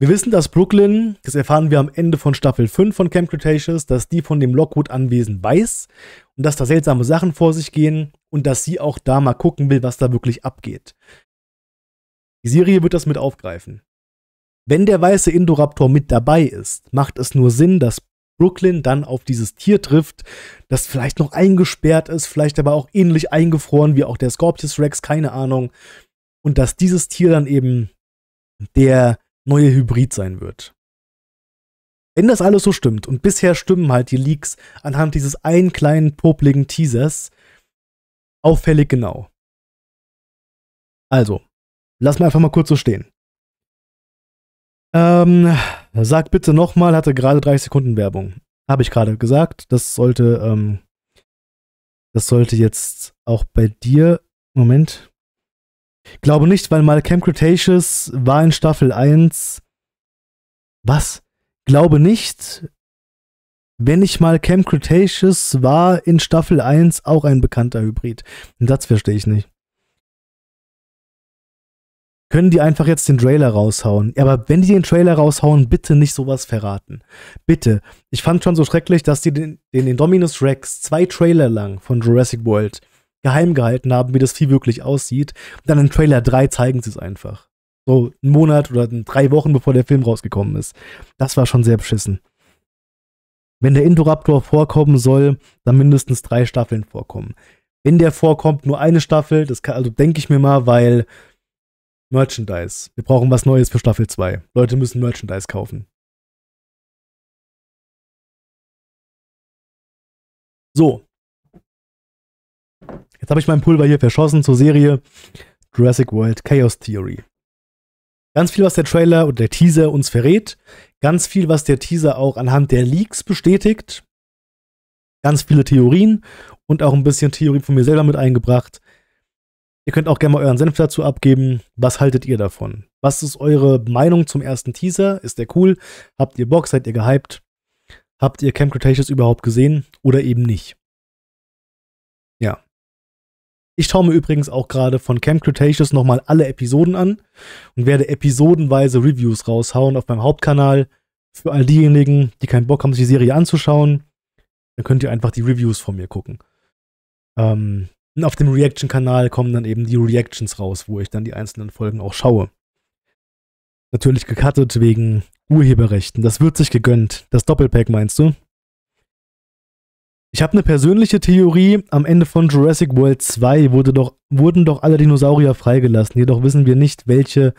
Wir wissen, dass Brooklyn, das erfahren wir am Ende von Staffel 5 von Camp Cretaceous, dass die von dem Lockwood-Anwesen weiß und dass da seltsame Sachen vor sich gehen und dass sie auch da mal gucken will, was da wirklich abgeht. Die Serie wird das mit aufgreifen. Wenn der weiße Indoraptor mit dabei ist, macht es nur Sinn, dass Brooklyn dann auf dieses Tier trifft, das vielleicht noch eingesperrt ist, vielleicht aber auch ähnlich eingefroren wie auch der Scorpius Rex, keine Ahnung. Und dass dieses Tier dann eben der neue Hybrid sein wird. Wenn das alles so stimmt, und bisher stimmen halt die Leaks anhand dieses einen kleinen popligen Teasers auffällig genau. Also, lass mal einfach mal kurz so stehen. Ähm, sag bitte nochmal, hatte gerade 30 Sekunden Werbung. Habe ich gerade gesagt. Das sollte, ähm, das sollte jetzt auch bei dir. Moment. Glaube nicht, weil mal Camp Cretaceous war in Staffel 1. Was? Glaube nicht, wenn ich mal Camp Cretaceous war in Staffel 1 auch ein bekannter Hybrid. Den Satz verstehe ich nicht können die einfach jetzt den Trailer raushauen. Aber wenn die den Trailer raushauen, bitte nicht sowas verraten. Bitte. Ich fand schon so schrecklich, dass die den, den Indominus Rex zwei Trailer lang von Jurassic World geheim gehalten haben, wie das Vieh wirklich aussieht. Und dann in Trailer 3 zeigen sie es einfach. So einen Monat oder drei Wochen, bevor der Film rausgekommen ist. Das war schon sehr beschissen. Wenn der Indoraptor vorkommen soll, dann mindestens drei Staffeln vorkommen. Wenn der vorkommt, nur eine Staffel, das kann, also denke ich mir mal, weil Merchandise. Wir brauchen was Neues für Staffel 2. Leute müssen Merchandise kaufen. So. Jetzt habe ich meinen Pulver hier verschossen zur Serie Jurassic World Chaos Theory. Ganz viel, was der Trailer und der Teaser uns verrät. Ganz viel, was der Teaser auch anhand der Leaks bestätigt. Ganz viele Theorien und auch ein bisschen Theorie von mir selber mit eingebracht. Ihr könnt auch gerne mal euren Senf dazu abgeben. Was haltet ihr davon? Was ist eure Meinung zum ersten Teaser? Ist der cool? Habt ihr Bock? Seid ihr gehypt? Habt ihr Camp Cretaceous überhaupt gesehen oder eben nicht? Ja. Ich schaue mir übrigens auch gerade von Camp Cretaceous nochmal alle Episoden an und werde episodenweise Reviews raushauen auf meinem Hauptkanal. Für all diejenigen, die keinen Bock haben, sich die Serie anzuschauen, dann könnt ihr einfach die Reviews von mir gucken. Ähm, und auf dem Reaction-Kanal kommen dann eben die Reactions raus, wo ich dann die einzelnen Folgen auch schaue. Natürlich gecuttet wegen Urheberrechten. Das wird sich gegönnt. Das Doppelpack meinst du? Ich habe eine persönliche Theorie. Am Ende von Jurassic World 2 wurde doch, wurden doch alle Dinosaurier freigelassen. Jedoch wissen wir nicht, welche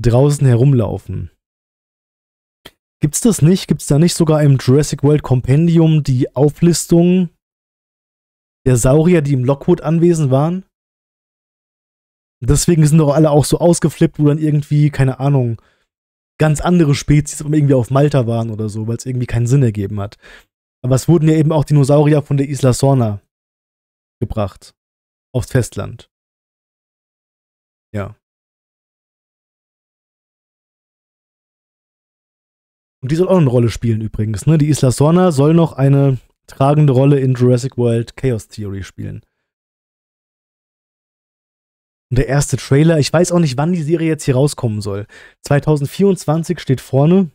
draußen herumlaufen. Gibt's das nicht? Gibt's da nicht sogar im Jurassic World Compendium die Auflistung der Saurier, die im Lockwood anwesend waren. Deswegen sind doch alle auch so ausgeflippt, wo dann irgendwie, keine Ahnung, ganz andere Spezies irgendwie auf Malta waren oder so, weil es irgendwie keinen Sinn ergeben hat. Aber es wurden ja eben auch Dinosaurier von der Isla Sorna gebracht. Aufs Festland. Ja. Und die soll auch eine Rolle spielen übrigens. Ne? Die Isla Sorna soll noch eine tragende Rolle in Jurassic World Chaos Theory spielen. Und der erste Trailer, ich weiß auch nicht, wann die Serie jetzt hier rauskommen soll. 2024 steht vorne.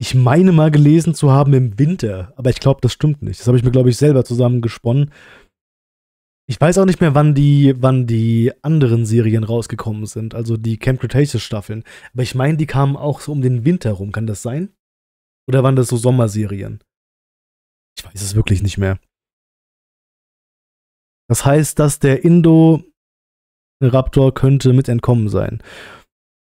Ich meine mal gelesen zu haben im Winter, aber ich glaube, das stimmt nicht. Das habe ich mir, glaube ich, selber zusammengesponnen. Ich weiß auch nicht mehr, wann die, wann die anderen Serien rausgekommen sind, also die Camp Cretaceous Staffeln. Aber ich meine, die kamen auch so um den Winter rum. Kann das sein? Oder waren das so Sommerserien? Ich weiß es wirklich nicht mehr. Das heißt, dass der Indoraptor könnte mit entkommen sein.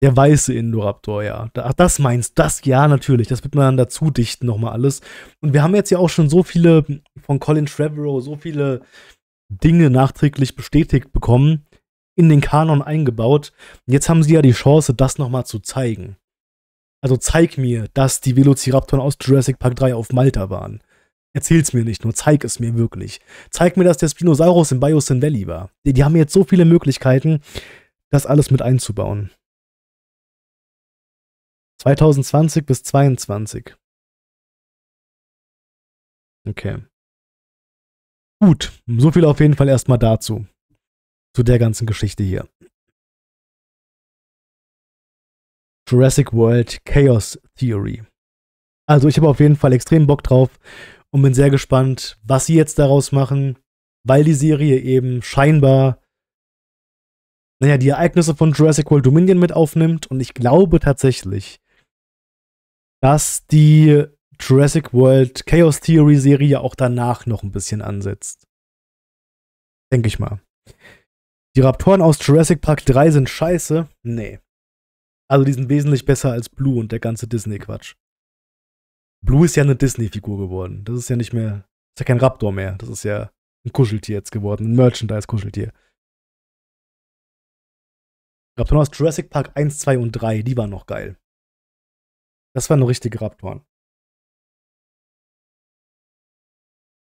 Der weiße Indoraptor, ja. Ach, das meinst du? das? Ja, natürlich. Das wird man dann dazu dichten nochmal alles. Und wir haben jetzt ja auch schon so viele von Colin Trevorrow, so viele Dinge nachträglich bestätigt bekommen, in den Kanon eingebaut. jetzt haben sie ja die Chance, das nochmal zu zeigen. Also zeig mir, dass die Velociraptoren aus Jurassic Park 3 auf Malta waren. Erzähl's mir nicht nur, zeig es mir wirklich. Zeig mir, dass der Spinosaurus in Biosyn Valley war. Die, die haben jetzt so viele Möglichkeiten, das alles mit einzubauen. 2020 bis 2022. Okay. Gut, so viel auf jeden Fall erstmal dazu. Zu der ganzen Geschichte hier. Jurassic World Chaos Theory. Also ich habe auf jeden Fall extrem Bock drauf und bin sehr gespannt, was sie jetzt daraus machen, weil die Serie eben scheinbar, naja, die Ereignisse von Jurassic World Dominion mit aufnimmt und ich glaube tatsächlich, dass die Jurassic World Chaos Theory Serie auch danach noch ein bisschen ansetzt. Denke ich mal. Die Raptoren aus Jurassic Park 3 sind scheiße? Nee. Also die sind wesentlich besser als Blue und der ganze Disney-Quatsch. Blue ist ja eine Disney-Figur geworden. Das ist ja nicht mehr, ist ja kein Raptor mehr. Das ist ja ein Kuscheltier jetzt geworden, ein Merchandise-Kuscheltier. Raptoren aus Jurassic Park 1, 2 und 3, die waren noch geil. Das waren noch richtige Raptoren.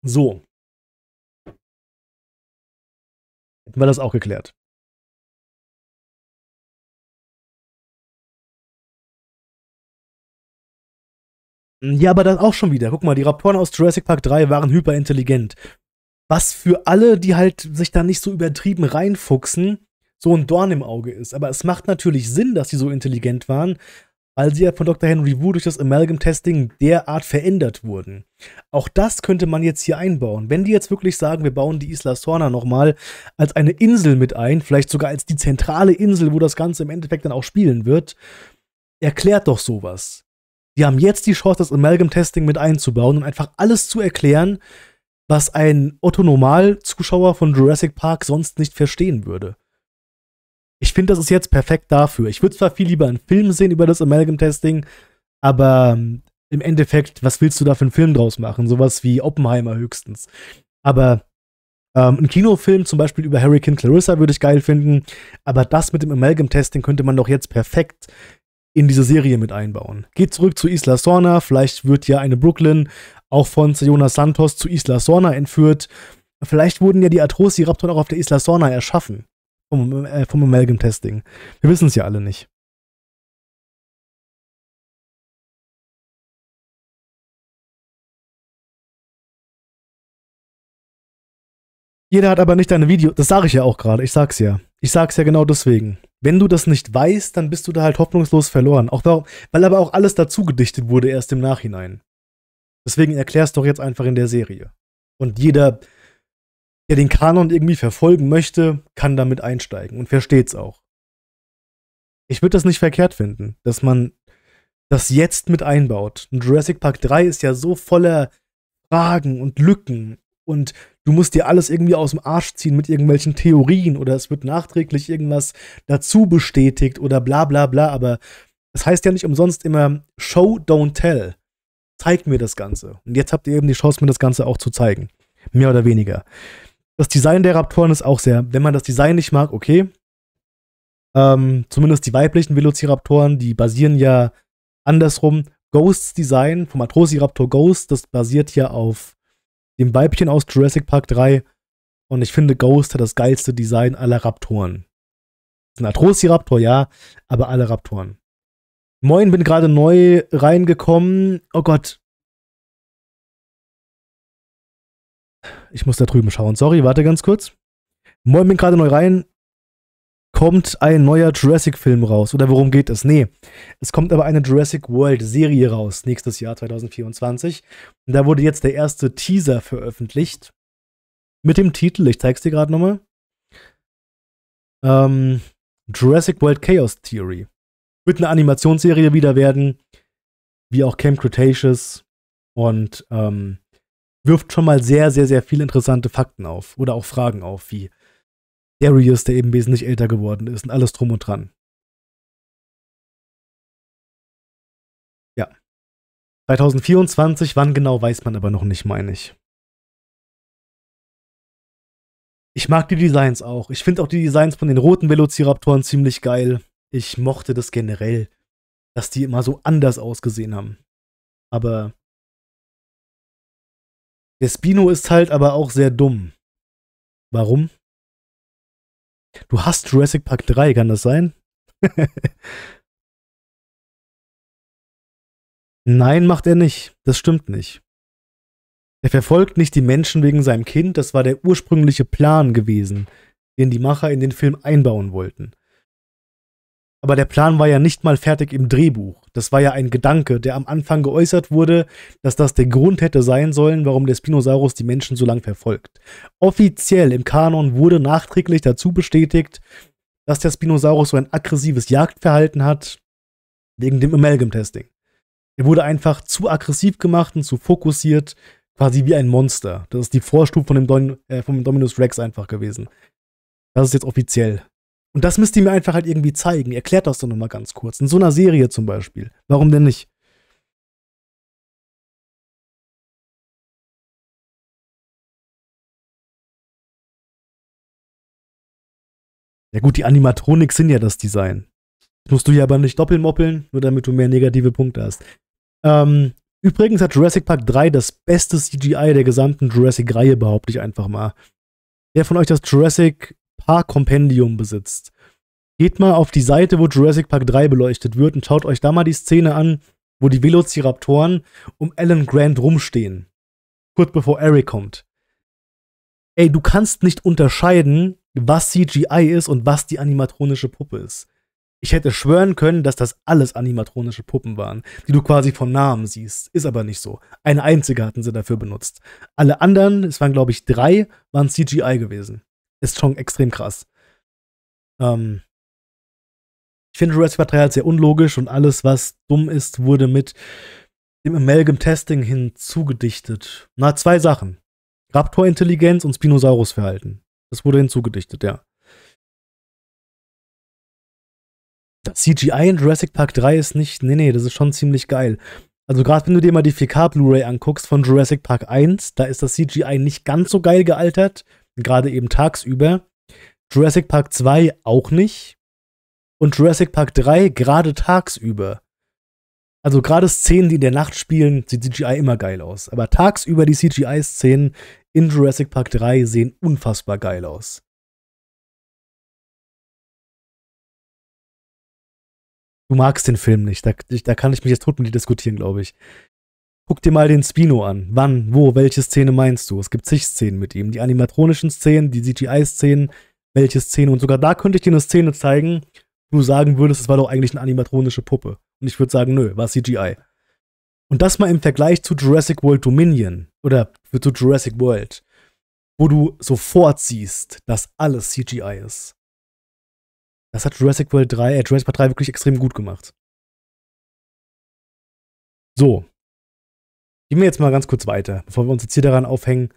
So. Hätten wir das auch geklärt. Hm, ja, aber dann auch schon wieder. Guck mal, die Raptoren aus Jurassic Park 3 waren hyperintelligent. Was für alle, die halt sich da nicht so übertrieben reinfuchsen, so ein Dorn im Auge ist. Aber es macht natürlich Sinn, dass sie so intelligent waren, weil sie ja von Dr. Henry Wu durch das Amalgam-Testing derart verändert wurden. Auch das könnte man jetzt hier einbauen. Wenn die jetzt wirklich sagen, wir bauen die Isla Sorna nochmal als eine Insel mit ein, vielleicht sogar als die zentrale Insel, wo das Ganze im Endeffekt dann auch spielen wird, erklärt doch sowas. Die haben jetzt die Chance, das Amalgam-Testing mit einzubauen und einfach alles zu erklären, was ein Otto-Normal-Zuschauer von Jurassic Park sonst nicht verstehen würde. Ich finde, das ist jetzt perfekt dafür. Ich würde zwar viel lieber einen Film sehen über das Amalgam-Testing, aber ähm, im Endeffekt, was willst du da für einen Film draus machen? Sowas wie Oppenheimer höchstens. Aber ähm, ein Kinofilm zum Beispiel über Hurricane Clarissa würde ich geil finden, aber das mit dem Amalgam-Testing könnte man doch jetzt perfekt in diese Serie mit einbauen. Geht zurück zu Isla Sorna, vielleicht wird ja eine Brooklyn auch von Sayona Santos zu Isla Sorna entführt. Vielleicht wurden ja die Atrociraptoren auch auf der Isla Sorna erschaffen vom, äh, vom Amalgam-Testing. Wir wissen es ja alle nicht. Jeder hat aber nicht deine Videos. Das sage ich ja auch gerade. Ich sag's ja. Ich sag's ja genau deswegen. Wenn du das nicht weißt, dann bist du da halt hoffnungslos verloren. Auch warum, weil aber auch alles dazu gedichtet wurde erst im Nachhinein. Deswegen erklär's doch jetzt einfach in der Serie. Und jeder, der den Kanon irgendwie verfolgen möchte, kann damit einsteigen und versteht's auch. Ich würde das nicht verkehrt finden, dass man das jetzt mit einbaut. Und Jurassic Park 3 ist ja so voller Fragen und Lücken und du musst dir alles irgendwie aus dem Arsch ziehen mit irgendwelchen Theorien oder es wird nachträglich irgendwas dazu bestätigt oder bla bla bla, aber es das heißt ja nicht umsonst immer Show, don't tell. Zeigt mir das Ganze. Und jetzt habt ihr eben die Chance, mir das Ganze auch zu zeigen. Mehr oder weniger. Das Design der Raptoren ist auch sehr, wenn man das Design nicht mag, okay. Ähm, zumindest die weiblichen Velociraptoren, die basieren ja andersrum. Ghosts Design vom Atrociraptor Ghost, das basiert ja auf dem Weibchen aus Jurassic Park 3. Und ich finde, Ghost hat das geilste Design aller Raptoren. Ein Atrociraptor, ja, aber alle Raptoren. Moin, bin gerade neu reingekommen. Oh Gott. Ich muss da drüben schauen. Sorry, warte ganz kurz. Moin, bin gerade neu rein kommt ein neuer Jurassic-Film raus. Oder worum geht es? Nee, es kommt aber eine Jurassic World-Serie raus, nächstes Jahr 2024. Und da wurde jetzt der erste Teaser veröffentlicht. Mit dem Titel, ich zeig's dir gerade nochmal. Ähm, Jurassic World Chaos Theory. Wird eine Animationsserie wieder werden, wie auch Camp Cretaceous. Und ähm, wirft schon mal sehr, sehr, sehr viele interessante Fakten auf. Oder auch Fragen auf, wie Darius, der eben wesentlich älter geworden ist und alles drum und dran. Ja. 2024, wann genau weiß man aber noch nicht, meine ich. Ich mag die Designs auch. Ich finde auch die Designs von den roten Velociraptoren ziemlich geil. Ich mochte das generell, dass die immer so anders ausgesehen haben. Aber der Spino ist halt aber auch sehr dumm. Warum? Du hast Jurassic Park 3, kann das sein? [LAUGHS] Nein, macht er nicht. Das stimmt nicht. Er verfolgt nicht die Menschen wegen seinem Kind, das war der ursprüngliche Plan gewesen, den die Macher in den Film einbauen wollten. Aber der Plan war ja nicht mal fertig im Drehbuch. Das war ja ein Gedanke, der am Anfang geäußert wurde, dass das der Grund hätte sein sollen, warum der Spinosaurus die Menschen so lange verfolgt. Offiziell im Kanon wurde nachträglich dazu bestätigt, dass der Spinosaurus so ein aggressives Jagdverhalten hat, wegen dem Amalgam-Testing. Er wurde einfach zu aggressiv gemacht und zu fokussiert, quasi wie ein Monster. Das ist die Vorstufe von dem, Don, äh, vom Dominus Rex einfach gewesen. Das ist jetzt offiziell. Und das müsst ihr mir einfach halt irgendwie zeigen. Erklärt das doch nochmal ganz kurz. In so einer Serie zum Beispiel. Warum denn nicht? Ja gut, die Animatronics sind ja das Design. Das musst du ja aber nicht doppelmoppeln, nur damit du mehr negative Punkte hast. Ähm, übrigens hat Jurassic Park 3 das beste CGI der gesamten Jurassic-Reihe, behaupte ich einfach mal. Wer von euch das Jurassic A-Kompendium besitzt, geht mal auf die Seite, wo Jurassic Park 3 beleuchtet wird und schaut euch da mal die Szene an, wo die Velociraptoren um Alan Grant rumstehen. Kurz bevor Eric kommt. Ey, du kannst nicht unterscheiden, was CGI ist und was die animatronische Puppe ist. Ich hätte schwören können, dass das alles animatronische Puppen waren, die du quasi von Namen siehst. Ist aber nicht so. Eine einzige hatten sie dafür benutzt. Alle anderen, es waren glaube ich drei, waren CGI gewesen ist schon extrem krass. Ähm, ich finde Jurassic Park 3 halt sehr unlogisch und alles, was dumm ist, wurde mit dem Amalgam Testing hinzugedichtet. Na, zwei Sachen. Raptor-Intelligenz und Spinosaurus-Verhalten. Das wurde hinzugedichtet, ja. Das CGI in Jurassic Park 3 ist nicht, nee, nee, das ist schon ziemlich geil. Also gerade wenn du dir mal die 4K Blu-ray anguckst von Jurassic Park 1, da ist das CGI nicht ganz so geil gealtert gerade eben tagsüber. Jurassic Park 2 auch nicht. Und Jurassic Park 3 gerade tagsüber. Also gerade Szenen, die in der Nacht spielen, sieht CGI immer geil aus. Aber tagsüber die CGI-Szenen in Jurassic Park 3 sehen unfassbar geil aus. Du magst den Film nicht. Da, da kann ich mich jetzt tot mit dir diskutieren, glaube ich. Guck dir mal den Spino an. Wann, wo, welche Szene meinst du? Es gibt zig Szenen mit ihm. Die animatronischen Szenen, die CGI-Szenen, welche Szene. Und sogar da könnte ich dir eine Szene zeigen, wo du sagen würdest, es war doch eigentlich eine animatronische Puppe. Und ich würde sagen, nö, war CGI. Und das mal im Vergleich zu Jurassic World Dominion oder zu Jurassic World, wo du sofort siehst, dass alles CGI ist. Das hat Jurassic World 3, äh, Jurassic Park 3 wirklich extrem gut gemacht. So, Gehen wir jetzt mal ganz kurz weiter, bevor wir uns jetzt hier daran aufhängen,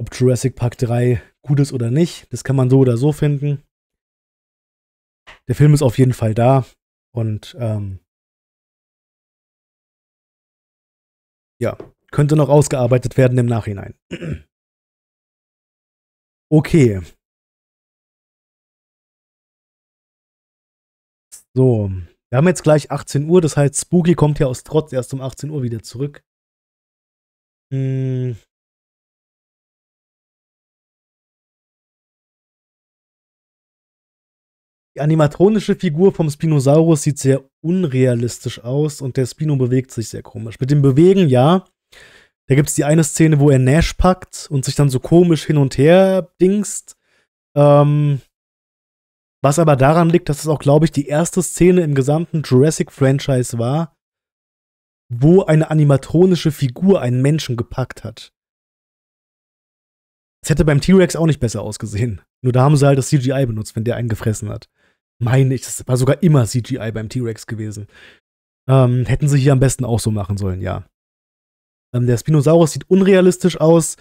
ob Jurassic Park 3 gut ist oder nicht. Das kann man so oder so finden. Der Film ist auf jeden Fall da und ähm, ja, könnte noch ausgearbeitet werden im Nachhinein. [CLEARS THROAT] Okay. So, wir haben jetzt gleich 18 Uhr, das heißt, Spooky kommt ja aus Trotz erst um 18 Uhr wieder zurück. Hm. Die animatronische Figur vom Spinosaurus sieht sehr unrealistisch aus und der Spino bewegt sich sehr komisch. Mit dem Bewegen, ja. Da gibt es die eine Szene, wo er Nash packt und sich dann so komisch hin und her dingst. Ähm, was aber daran liegt, dass es auch, glaube ich, die erste Szene im gesamten Jurassic-Franchise war, wo eine animatronische Figur einen Menschen gepackt hat. Es hätte beim T-Rex auch nicht besser ausgesehen. Nur da haben sie halt das CGI benutzt, wenn der einen gefressen hat. Meine ich, das war sogar immer CGI beim T-Rex gewesen. Ähm, hätten sie hier am besten auch so machen sollen, ja. Ähm, der Spinosaurus sieht unrealistisch aus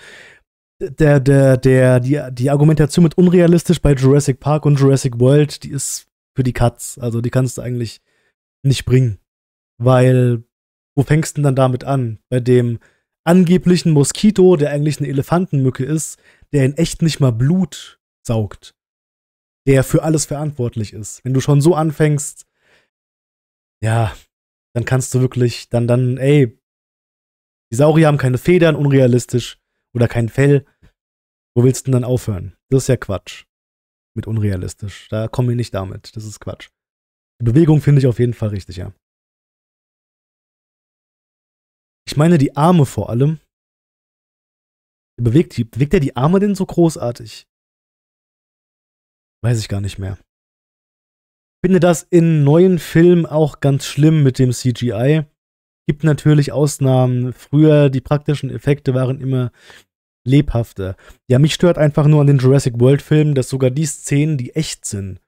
der, der, der, die, die Argumentation mit unrealistisch bei Jurassic Park und Jurassic World, die ist für die Cuts. Also die kannst du eigentlich nicht bringen. Weil, wo fängst du denn dann damit an? Bei dem angeblichen Moskito, der eigentlich eine Elefantenmücke ist, der in echt nicht mal Blut saugt. Der für alles verantwortlich ist. Wenn du schon so anfängst, ja, dann kannst du wirklich, dann, dann, ey, die Saurier haben keine Federn, unrealistisch oder kein Fell, wo willst du denn dann aufhören? Das ist ja Quatsch. Mit unrealistisch. Da kommen wir nicht damit. Das ist Quatsch. Die Bewegung finde ich auf jeden Fall richtig, ja. Ich meine die Arme vor allem. Bewegt, die, bewegt er die Arme denn so großartig? Weiß ich gar nicht mehr. Ich finde das in neuen Filmen auch ganz schlimm mit dem CGI. Gibt natürlich Ausnahmen. Früher, die praktischen Effekte waren immer lebhafter. Ja, mich stört einfach nur an den Jurassic World-Filmen, dass sogar die Szenen, die echt sind,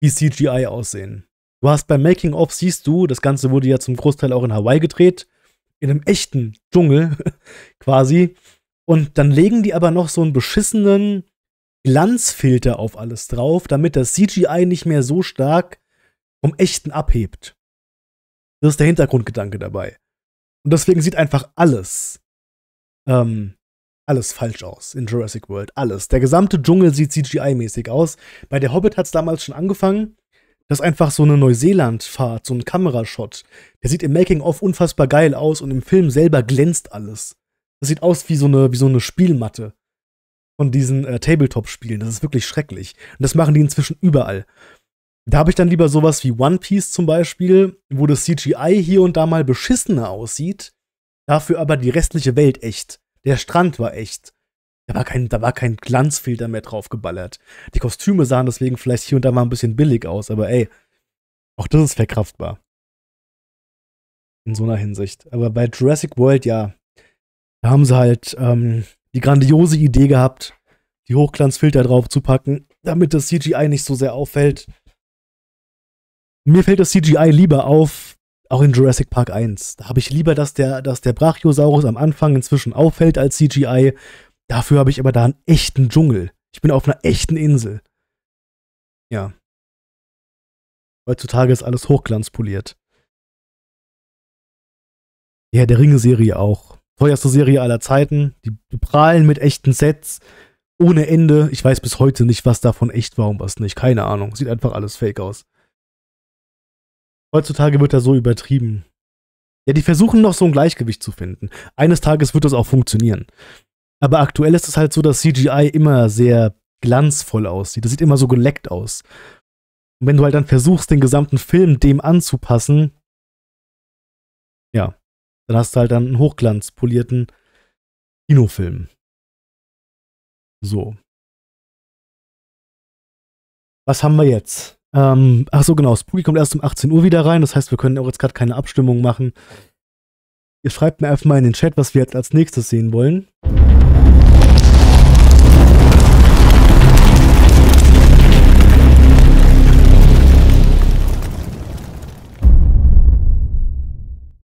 wie CGI aussehen. Du hast beim Making-of, siehst du, das Ganze wurde ja zum Großteil auch in Hawaii gedreht, in einem echten Dschungel [LAUGHS] quasi. Und dann legen die aber noch so einen beschissenen Glanzfilter auf alles drauf, damit das CGI nicht mehr so stark vom echten abhebt. Das ist der Hintergrundgedanke dabei. Und deswegen sieht einfach alles, ähm, alles falsch aus in Jurassic World. Alles. Der gesamte Dschungel sieht CGI-mäßig aus. Bei der Hobbit hat es damals schon angefangen, dass einfach so eine Neuseeland-Fahrt, so ein Kamerashot, der sieht im Making-of unfassbar geil aus und im Film selber glänzt alles. Das sieht aus wie so eine, wie so eine Spielmatte von diesen äh, Tabletop-Spielen. Das ist wirklich schrecklich. Und das machen die inzwischen überall. Da habe ich dann lieber sowas wie One Piece zum Beispiel, wo das CGI hier und da mal beschissener aussieht, dafür aber die restliche Welt echt. Der Strand war echt. Da war kein, da war kein Glanzfilter mehr draufgeballert. Die Kostüme sahen deswegen vielleicht hier und da mal ein bisschen billig aus, aber ey, auch das ist verkraftbar. In so einer Hinsicht. Aber bei Jurassic World, ja, da haben sie halt ähm, die grandiose Idee gehabt, die Hochglanzfilter draufzupacken, damit das CGI nicht so sehr auffällt mir fällt das CGI lieber auf, auch in Jurassic Park 1. Da habe ich lieber, dass der, dass der Brachiosaurus am Anfang inzwischen auffällt als CGI. Dafür habe ich aber da einen echten Dschungel. Ich bin auf einer echten Insel. Ja. Heutzutage ist alles hochglanzpoliert. Ja, der Ringe-Serie auch. Teuerste Serie aller Zeiten. Die, die prahlen mit echten Sets. Ohne Ende. Ich weiß bis heute nicht, was davon echt war und was nicht. Keine Ahnung. Sieht einfach alles fake aus. Heutzutage wird er so übertrieben. Ja, die versuchen noch so ein Gleichgewicht zu finden. Eines Tages wird das auch funktionieren. Aber aktuell ist es halt so, dass CGI immer sehr glanzvoll aussieht. Das sieht immer so geleckt aus. Und wenn du halt dann versuchst, den gesamten Film dem anzupassen, ja, dann hast du halt dann einen hochglanzpolierten Kinofilm. So. Was haben wir jetzt? Ähm, ach so, genau. Spooky kommt erst um 18 Uhr wieder rein. Das heißt, wir können auch jetzt gerade keine Abstimmung machen. Ihr schreibt mir einfach mal in den Chat, was wir jetzt als nächstes sehen wollen.